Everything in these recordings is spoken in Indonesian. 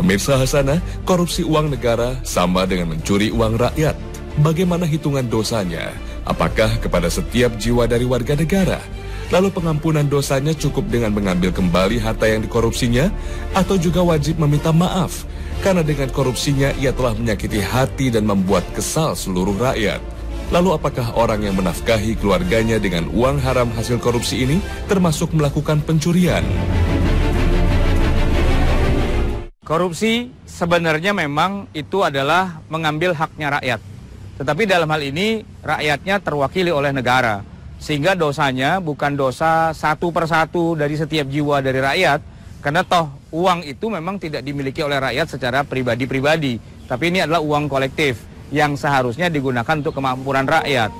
Pemirsa Hasana, korupsi uang negara sama dengan mencuri uang rakyat. Bagaimana hitungan dosanya? Apakah kepada setiap jiwa dari warga negara? Lalu pengampunan dosanya cukup dengan mengambil kembali harta yang dikorupsinya? Atau juga wajib meminta maaf? Karena dengan korupsinya ia telah menyakiti hati dan membuat kesal seluruh rakyat. Lalu apakah orang yang menafkahi keluarganya dengan uang haram hasil korupsi ini termasuk melakukan pencurian? Korupsi sebenarnya memang itu adalah mengambil haknya rakyat. Tetapi dalam hal ini rakyatnya terwakili oleh negara. Sehingga dosanya bukan dosa satu persatu dari setiap jiwa dari rakyat. Karena toh uang itu memang tidak dimiliki oleh rakyat secara pribadi-pribadi. Tapi ini adalah uang kolektif yang seharusnya digunakan untuk kemampuan rakyat.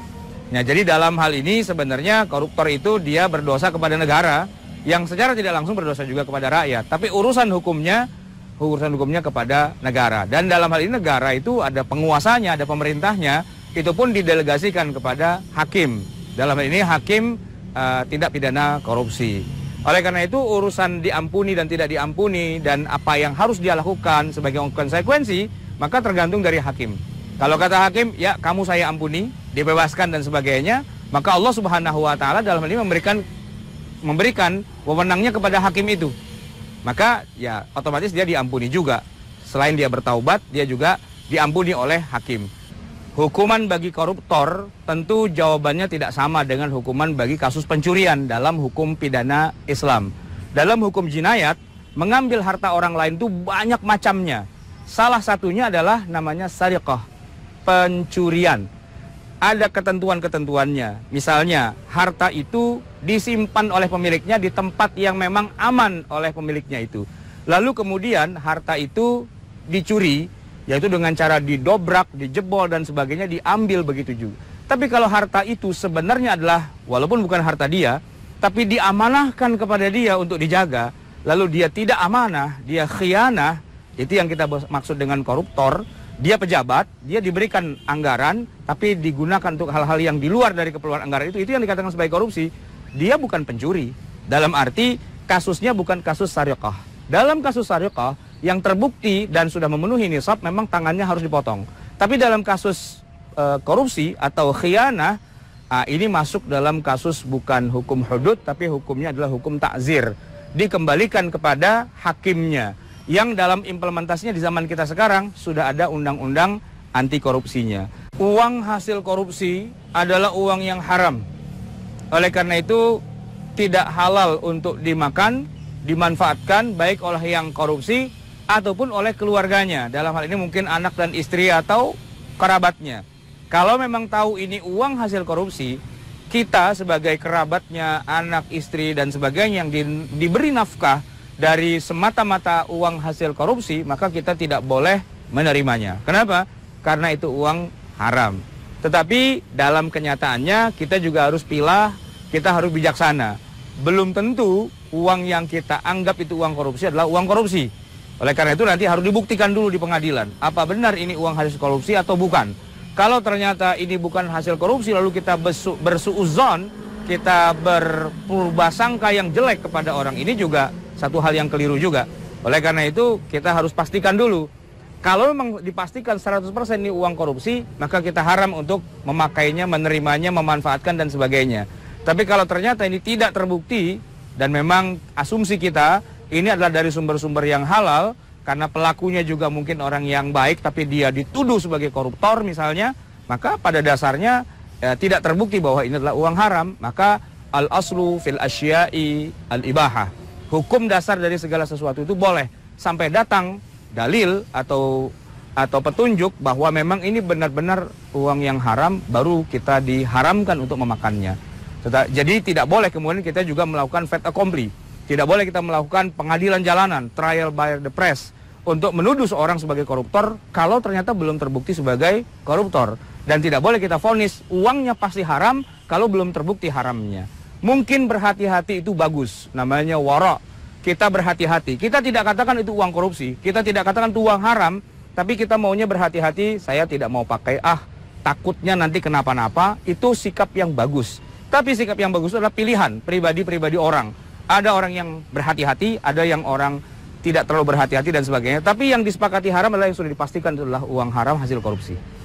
Nah jadi dalam hal ini sebenarnya koruptor itu dia berdosa kepada negara yang secara tidak langsung berdosa juga kepada rakyat. Tapi urusan hukumnya urusan hukumnya kepada negara. Dan dalam hal ini negara itu ada penguasanya, ada pemerintahnya, itu pun didelegasikan kepada hakim. Dalam hal ini hakim uh, tindak pidana korupsi. Oleh karena itu urusan diampuni dan tidak diampuni dan apa yang harus dia lakukan sebagai konsekuensi maka tergantung dari hakim. Kalau kata hakim, ya kamu saya ampuni, dibebaskan dan sebagainya, maka Allah Subhanahu wa taala dalam hal ini memberikan memberikan wewenangnya kepada hakim itu maka ya otomatis dia diampuni juga. Selain dia bertaubat, dia juga diampuni oleh hakim. Hukuman bagi koruptor tentu jawabannya tidak sama dengan hukuman bagi kasus pencurian dalam hukum pidana Islam. Dalam hukum jinayat, mengambil harta orang lain itu banyak macamnya. Salah satunya adalah namanya sariqah, pencurian ada ketentuan-ketentuannya. Misalnya, harta itu disimpan oleh pemiliknya di tempat yang memang aman oleh pemiliknya itu. Lalu kemudian harta itu dicuri, yaitu dengan cara didobrak, dijebol dan sebagainya diambil begitu juga. Tapi kalau harta itu sebenarnya adalah walaupun bukan harta dia, tapi diamanahkan kepada dia untuk dijaga, lalu dia tidak amanah, dia khianah, itu yang kita maksud dengan koruptor dia pejabat, dia diberikan anggaran, tapi digunakan untuk hal-hal yang di luar dari keperluan anggaran itu, itu yang dikatakan sebagai korupsi. Dia bukan pencuri. Dalam arti, kasusnya bukan kasus saryokoh. Dalam kasus saryokoh, yang terbukti dan sudah memenuhi nisab, memang tangannya harus dipotong. Tapi dalam kasus e, korupsi atau khianah, ah, ini masuk dalam kasus bukan hukum hudud, tapi hukumnya adalah hukum takzir. Dikembalikan kepada hakimnya yang dalam implementasinya di zaman kita sekarang sudah ada undang-undang anti korupsinya. Uang hasil korupsi adalah uang yang haram. Oleh karena itu tidak halal untuk dimakan, dimanfaatkan baik oleh yang korupsi ataupun oleh keluarganya. Dalam hal ini mungkin anak dan istri atau kerabatnya. Kalau memang tahu ini uang hasil korupsi, kita sebagai kerabatnya, anak, istri, dan sebagainya yang di, diberi nafkah dari semata-mata uang hasil korupsi, maka kita tidak boleh menerimanya. Kenapa? Karena itu uang haram. Tetapi dalam kenyataannya kita juga harus pilah, kita harus bijaksana. Belum tentu uang yang kita anggap itu uang korupsi adalah uang korupsi. Oleh karena itu nanti harus dibuktikan dulu di pengadilan apa benar ini uang hasil korupsi atau bukan. Kalau ternyata ini bukan hasil korupsi lalu kita bersuuzon, kita berpurba sangka yang jelek kepada orang ini juga satu hal yang keliru juga. Oleh karena itu kita harus pastikan dulu. Kalau memang dipastikan 100% ini uang korupsi, maka kita haram untuk memakainya, menerimanya, memanfaatkan dan sebagainya. Tapi kalau ternyata ini tidak terbukti dan memang asumsi kita ini adalah dari sumber-sumber yang halal karena pelakunya juga mungkin orang yang baik tapi dia dituduh sebagai koruptor misalnya, maka pada dasarnya ya, tidak terbukti bahwa ini adalah uang haram, maka al aslu fil asya'i al ibahah hukum dasar dari segala sesuatu itu boleh sampai datang dalil atau atau petunjuk bahwa memang ini benar-benar uang yang haram baru kita diharamkan untuk memakannya. Jadi tidak boleh kemudian kita juga melakukan fait accompli. Tidak boleh kita melakukan pengadilan jalanan, trial by the press untuk menuduh seorang sebagai koruptor kalau ternyata belum terbukti sebagai koruptor dan tidak boleh kita vonis uangnya pasti haram kalau belum terbukti haramnya. Mungkin berhati-hati itu bagus, namanya warok. Kita berhati-hati. Kita tidak katakan itu uang korupsi, kita tidak katakan itu uang haram, tapi kita maunya berhati-hati, saya tidak mau pakai ah, takutnya nanti kenapa-napa, itu sikap yang bagus. Tapi sikap yang bagus adalah pilihan pribadi-pribadi orang. Ada orang yang berhati-hati, ada yang orang tidak terlalu berhati-hati dan sebagainya. Tapi yang disepakati haram adalah yang sudah dipastikan adalah uang haram hasil korupsi.